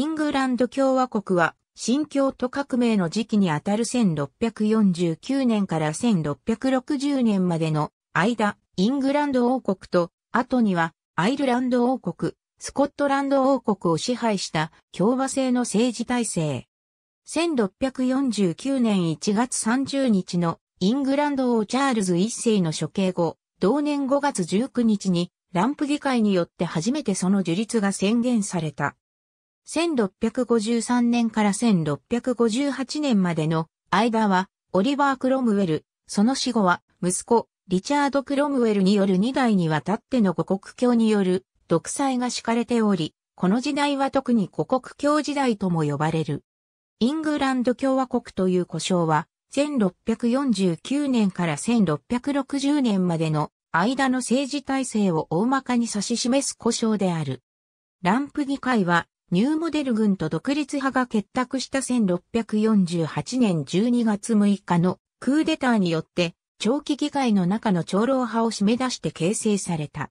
イングランド共和国は、新教徒革命の時期にあたる1649年から1660年までの間、イングランド王国と、後にはアイルランド王国、スコットランド王国を支配した共和制の政治体制。1649年1月30日のイングランド王チャールズ一世の処刑後、同年5月19日にランプ議会によって初めてその樹立が宣言された。1653年から1658年までの間は、オリバー・クロムウェル、その死後は、息子、リチャード・クロムウェルによる2代にわたっての五国教による独裁が敷かれており、この時代は特に五国教時代とも呼ばれる。イングランド共和国という呼称は、1649年から1660年までの間の政治体制を大まかに指し示す故障である。ランプ議会はニューモデル軍と独立派が結託した1648年12月6日のクーデターによって長期議会の中の長老派を締め出して形成された。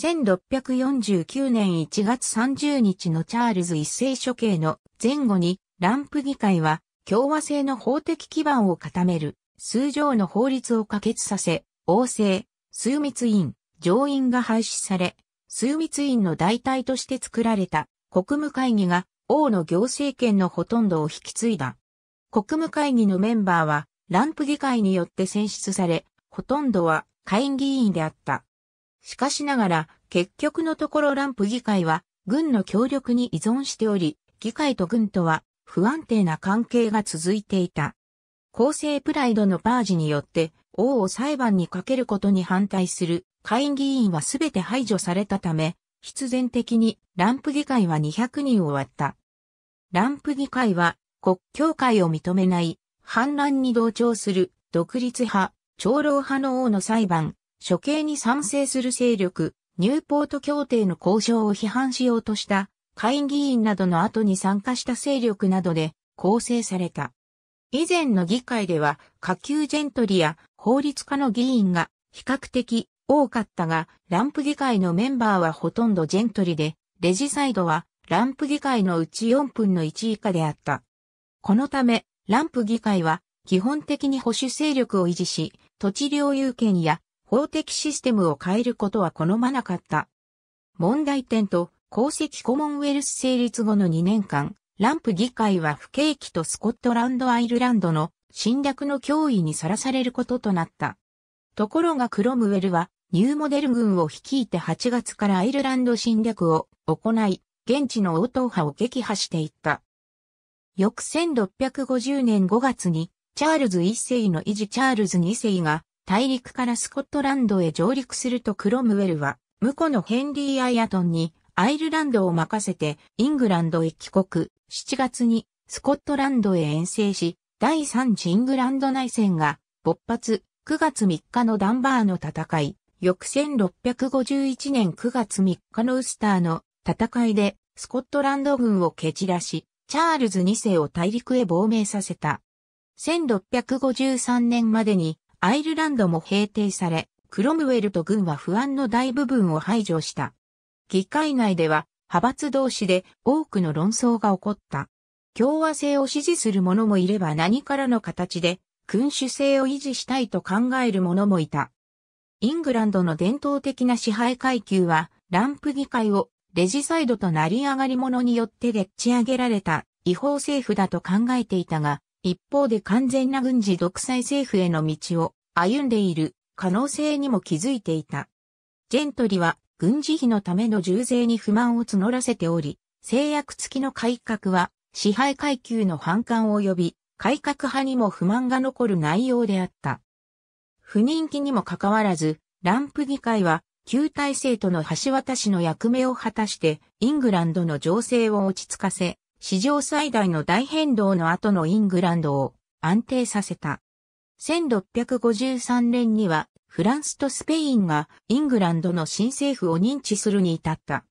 1649年1月30日のチャールズ一世処刑の前後にランプ議会は共和制の法的基盤を固める数条の法律を可決させ、王政、枢密院、上院が廃止され、枢密院の代替として作られた国務会議が王の行政権のほとんどを引き継いだ。国務会議のメンバーはランプ議会によって選出され、ほとんどは下院議員であった。しかしながら、結局のところランプ議会は軍の協力に依存しており、議会と軍とは不安定な関係が続いていた。公正プライドのパージによって王を裁判にかけることに反対する下院議員はすべて排除されたため、必然的にランプ議会は200人を割った。ランプ議会は国教会を認めない反乱に同調する独立派、長老派の王の裁判、処刑に賛成する勢力、ニューポート協定の交渉を批判しようとした会議員などの後に参加した勢力などで構成された。以前の議会では下級ジェントリや法律家の議員が比較的多かったが、ランプ議会のメンバーはほとんどジェントリで、レジサイドはランプ議会のうち4分の1以下であった。このため、ランプ議会は基本的に保守勢力を維持し、土地領有権や法的システムを変えることは好まなかった。問題点と、功績コモンウェルス成立後の2年間、ランプ議会は不景気とスコットランド・アイルランドの侵略の脅威にさらされることとなった。ところがクロムウェルはニューモデル軍を率いて8月からアイルランド侵略を行い、現地の応答派を撃破していった。翌1650年5月に、チャールズ1世の維持チャールズ2世が、大陸からスコットランドへ上陸するとクロムウェルは、婿のヘンリー・アイアトンに、アイルランドを任せて、イングランドへ帰国、7月に、スコットランドへ遠征し、第3次イングランド内戦が、勃発、9月3日のダンバーの戦い、翌1651年9月3日のウスターの戦いでスコットランド軍を蹴散らし、チャールズ2世を大陸へ亡命させた。1653年までにアイルランドも平定され、クロムウェルと軍は不安の大部分を排除した。議会内では派閥同士で多くの論争が起こった。共和制を支持する者もいれば何からの形で君主制を維持したいと考える者もいた。イングランドの伝統的な支配階級は、ランプ議会をレジサイドと成り上がり者によってでっち上げられた違法政府だと考えていたが、一方で完全な軍事独裁政府への道を歩んでいる可能性にも気づいていた。ジェントリは軍事費のための重税に不満を募らせており、制約付きの改革は支配階級の反感を呼び、改革派にも不満が残る内容であった。不人気にもかかわらず、ランプ議会は旧体制との橋渡しの役目を果たしてイングランドの情勢を落ち着かせ、史上最大の大変動の後のイングランドを安定させた。1653年にはフランスとスペインがイングランドの新政府を認知するに至った。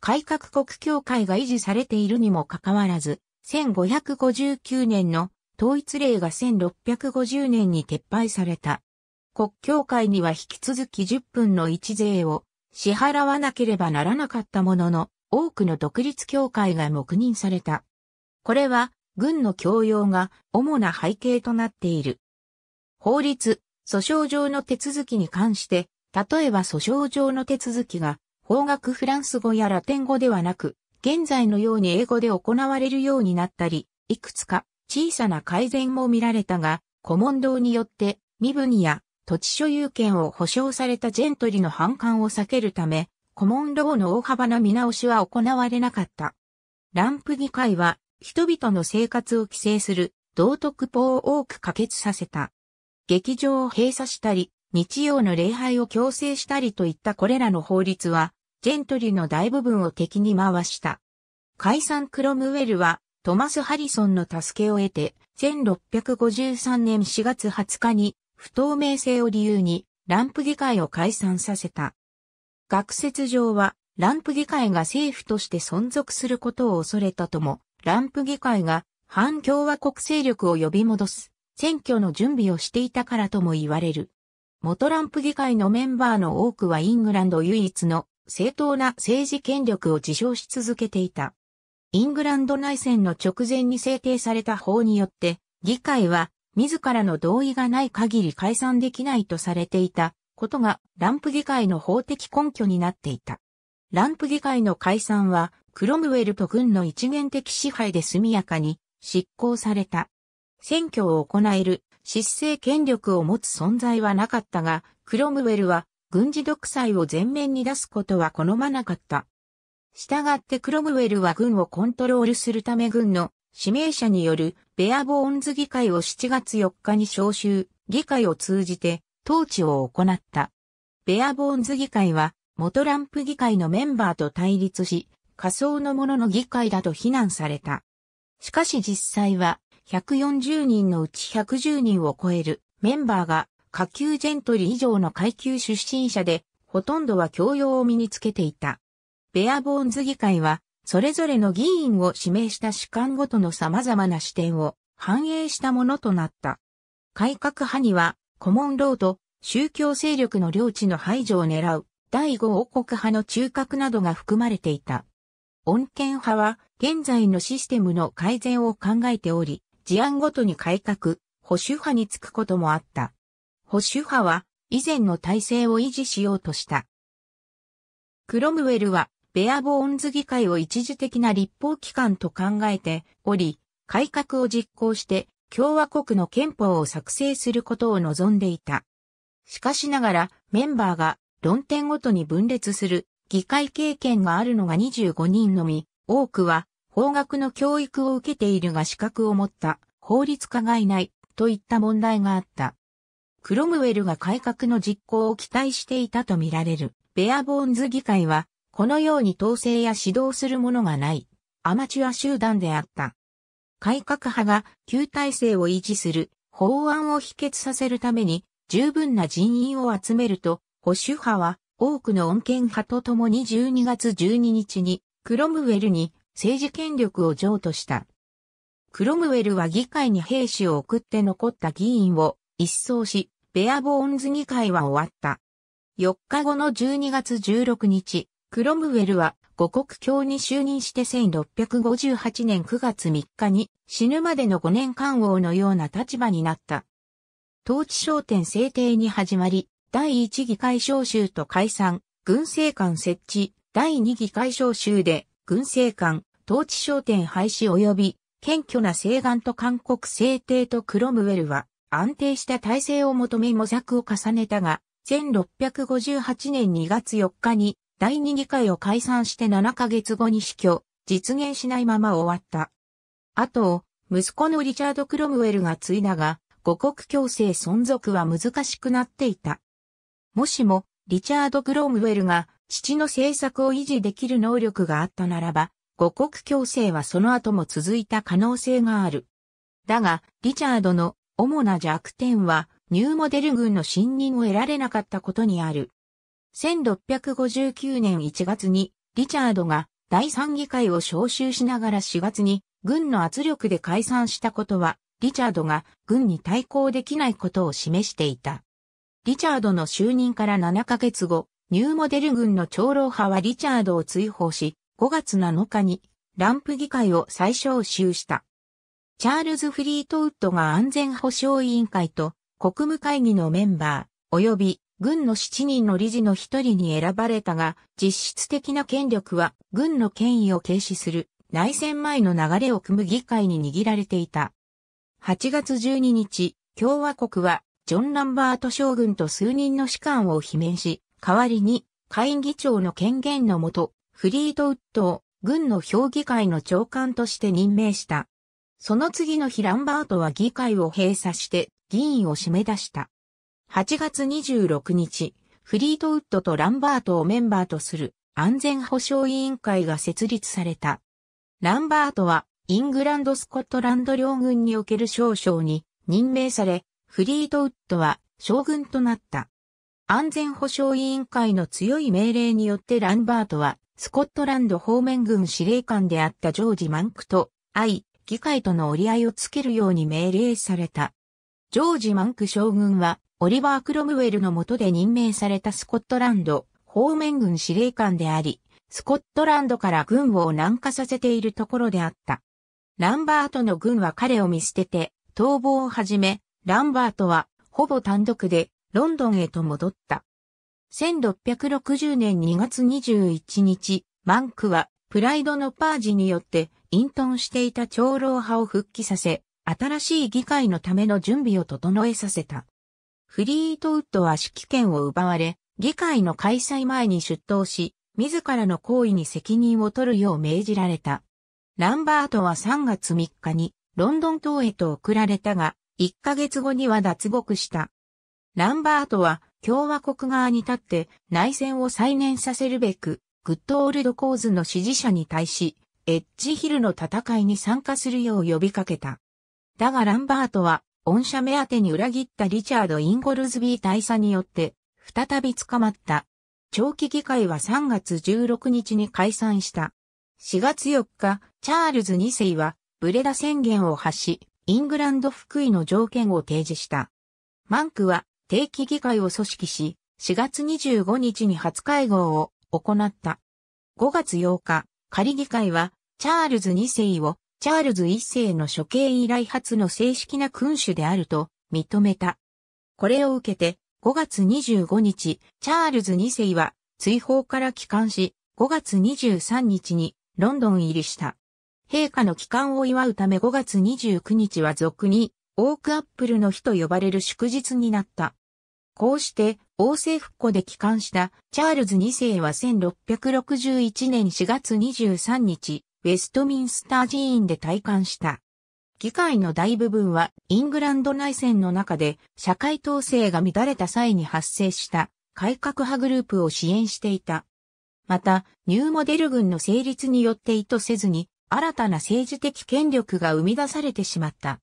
改革国協会が維持されているにもかかわらず、1559年の統一令が1650年に撤廃された。国教会には引き続き10分の1税を支払わなければならなかったものの、多くの独立教会が黙認された。これは、軍の教養が主な背景となっている。法律、訴訟上の手続きに関して、例えば訴訟上の手続きが、法学フランス語やラテン語ではなく、現在のように英語で行われるようになったり、いくつか小さな改善も見られたが、古問堂によって身分や土地所有権を保障されたジェントリの反感を避けるため、コモンローの大幅な見直しは行われなかった。ランプ議会は、人々の生活を規制する道徳法を多く可決させた。劇場を閉鎖したり、日曜の礼拝を強制したりといったこれらの法律は、ジェントリーの大部分を敵に回した。解散クロムウェルは、トマス・ハリソンの助けを得て、1653年4月20日に不透明性を理由にランプ議会を解散させた。学説上はランプ議会が政府として存続することを恐れたとも、ランプ議会が反共和国勢力を呼び戻す選挙の準備をしていたからとも言われる。元ランプ議会のメンバーの多くはイングランド唯一の正当な政治権力を自称し続けていた。イングランド内戦の直前に制定された法によって、議会は自らの同意がない限り解散できないとされていたことがランプ議会の法的根拠になっていた。ランプ議会の解散はクロムウェルと軍の一元的支配で速やかに執行された。選挙を行える執政権力を持つ存在はなかったが、クロムウェルは軍事独裁を前面に出すことは好まなかった。したがってクロムウェルは軍をコントロールするため軍の指名者によるベアボーンズ議会を7月4日に招集、議会を通じて統治を行った。ベアボーンズ議会は、元ランプ議会のメンバーと対立し、仮想のものの議会だと非難された。しかし実際は、140人のうち110人を超えるメンバーが下級ジェントリー以上の階級出身者で、ほとんどは教養を身につけていた。ベアボーンズ議会はそれぞれの議員を指名した主観ごとの様々な視点を反映したものとなった。改革派には、コモンローと宗教勢力の領地の排除を狙う第五王国派の中核などが含まれていた。穏健派は現在のシステムの改善を考えており、事案ごとに改革、保守派につくこともあった。保守派は以前の体制を維持しようとした。クロムウェルはベアボーンズ議会を一時的な立法機関と考えており、改革を実行して共和国の憲法を作成することを望んでいた。しかしながらメンバーが論点ごとに分裂する議会経験があるのが25人のみ、多くは法学の教育を受けているが資格を持った法律家がいないといった問題があった。クロムウェルが改革の実行を期待していたとみられるベアボーンズ議会はこのように統制や指導するものがない、アマチュア集団であった。改革派が旧体制を維持する法案を否決させるために十分な人員を集めると、保守派は多くの恩恵派と共に12月12日にクロムウェルに政治権力を譲渡した。クロムウェルは議会に兵士を送って残った議員を一掃し、ベアボーンズ議会は終わった。4日後の12月16日、クロムウェルは五国教に就任して1658年9月3日に死ぬまでの五年間王のような立場になった。統治商店制定に始まり、第1議会召集と解散、軍政官設置、第2議会召集で、軍政官、統治商店廃止及び、謙虚な西岸と韓国制定とクロムウェルは、安定した体制を求め模索を重ねたが、1658年2月4日に第二議会を解散して7ヶ月後に死去、実現しないまま終わった。あと、息子のリチャード・クロムウェルが継いだが、五国共生存続は難しくなっていた。もしも、リチャード・クロムウェルが父の政策を維持できる能力があったならば、五国共生はその後も続いた可能性がある。だが、リチャードの主な弱点は、ニューモデル軍の信任を得られなかったことにある。1659年1月に、リチャードが第三議会を招集しながら4月に、軍の圧力で解散したことは、リチャードが軍に対抗できないことを示していた。リチャードの就任から7ヶ月後、ニューモデル軍の長老派はリチャードを追放し、5月7日にランプ議会を再招集した。チャールズ・フリートウッドが安全保障委員会と国務会議のメンバー、及び軍の7人の理事の1人に選ばれたが、実質的な権力は軍の権威を軽視する内戦前の流れを組む議会に握られていた。8月12日、共和国はジョン・ランバート将軍と数人の士官を罷免し、代わりに下院議長の権限のもと、フリードウッドを軍の評議会の長官として任命した。その次の日ランバートは議会を閉鎖して議員を締め出した。8月26日、フリートウッドとランバートをメンバーとする安全保障委員会が設立された。ランバートはイングランド・スコットランド両軍における少将に任命され、フリートウッドは将軍となった。安全保障委員会の強い命令によってランバートはスコットランド方面軍司令官であったジョージ・マンクと愛、議会との折り合いをつけるように命令された。ジョージ・マンク将軍はオリバー・クロムウェルの下で任命されたスコットランド方面軍司令官であり、スコットランドから軍を南下させているところであった。ランバートの軍は彼を見捨てて、逃亡を始め、ランバートは、ほぼ単独で、ロンドンへと戻った。1660年2月21日、マンクは、プライドのパージによって、隠遁していた長老派を復帰させ、新しい議会のための準備を整えさせた。フリートウッドは指揮権を奪われ、議会の開催前に出頭し、自らの行為に責任を取るよう命じられた。ランバートは3月3日にロンドン島へと送られたが、1ヶ月後には脱獄した。ランバートは共和国側に立って内戦を再燃させるべく、グッドオールドコーズの支持者に対し、エッジヒルの戦いに参加するよう呼びかけた。だがランバートは恩赦目当てに裏切ったリチャード・インゴルズビー大佐によって、再び捕まった。長期議会は3月16日に解散した。4月4日、チャールズ2世は、ブレダ宣言を発し、イングランド福井の条件を提示した。マンクは、定期議会を組織し、4月25日に初会合を行った。5月8日、仮議会は、チャールズ2世をチャールズ一世の処刑以来初の正式な君主であると認めた。これを受けて、5月25日、チャールズ二世は追放から帰還し、5月23日にロンドン入りした。陛下の帰還を祝うため5月29日は俗に、オークアップルの日と呼ばれる祝日になった。こうして、王政復古で帰還したチャールズ2世は1661年4月23日、ウェストミンスター寺院で体感した。議会の大部分はイングランド内戦の中で社会統制が乱れた際に発生した改革派グループを支援していた。また、ニューモデル軍の成立によって意図せずに新たな政治的権力が生み出されてしまった。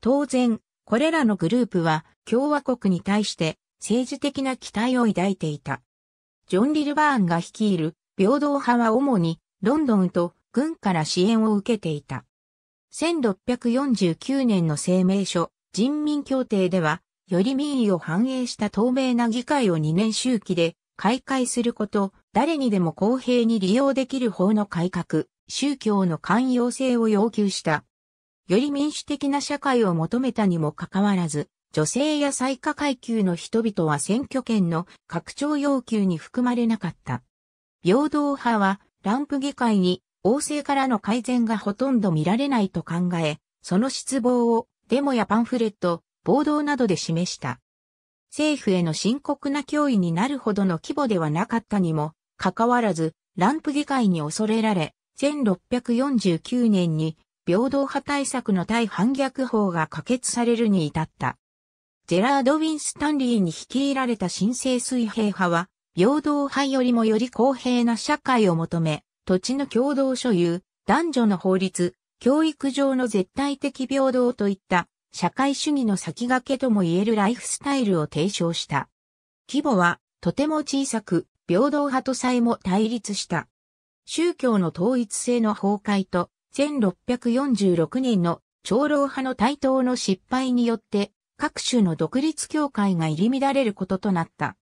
当然、これらのグループは共和国に対して政治的な期待を抱いていた。ジョン・リルバーンが率いる平等派は主にロンドンと軍から支援を受けていた。1649年の声明書、人民協定では、より民意を反映した透明な議会を2年周期で開会すること、誰にでも公平に利用できる法の改革、宗教の寛容性を要求した。より民主的な社会を求めたにもかかわらず、女性や最下階級の人々は選挙権の拡張要求に含まれなかった。平等派は、ランプ議会に王政からの改善がほとんど見られないと考え、その失望をデモやパンフレット、暴動などで示した。政府への深刻な脅威になるほどの規模ではなかったにも、かかわらず、ランプ議会に恐れられ、1649年に平等派対策の対反逆法が可決されるに至った。ジェラード・ウィン・スタンリーに率いられた新生水平派は、平等派よりもより公平な社会を求め、土地の共同所有、男女の法律、教育上の絶対的平等といった社会主義の先駆けとも言えるライフスタイルを提唱した。規模はとても小さく、平等派とさえも対立した。宗教の統一性の崩壊と、1646年の長老派の対等の失敗によって、各種の独立協会が入り乱れることとなった。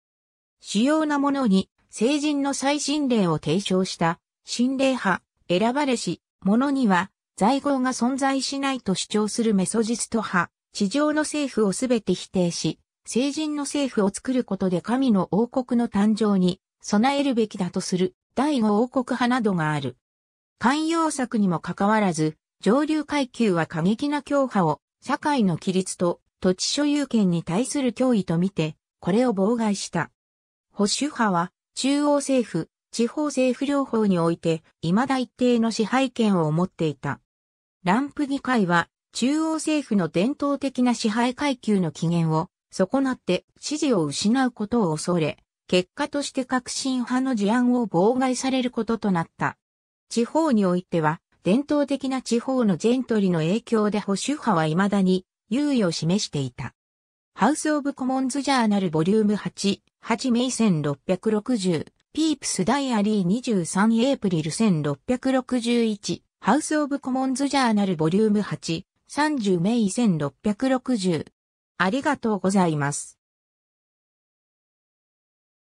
主要なものに、成人の最新例を提唱した心霊派、選ばれし、者には、在合が存在しないと主張するメソジスト派、地上の政府をすべて否定し、聖人の政府を作ることで神の王国の誕生に備えるべきだとする第五王国派などがある。寛容策にもかかわらず、上流階級は過激な強派を社会の規律と土地所有権に対する脅威とみて、これを妨害した。保守派は中央政府、地方政府療法において、未だ一定の支配権を持っていた。ランプ議会は、中央政府の伝統的な支配階級の起源を損なって支持を失うことを恐れ、結果として革新派の事案を妨害されることとなった。地方においては、伝統的な地方のジェントリの影響で保守派は未だに猶予を示していた。ハウス・オブ・コモンズ・ジャーナルボリューム8、8名1660ピープスダイアリー23エイプリル1661ハウスオブコモンズジャーナルボリューム8 30メイ1660ありがとうございます。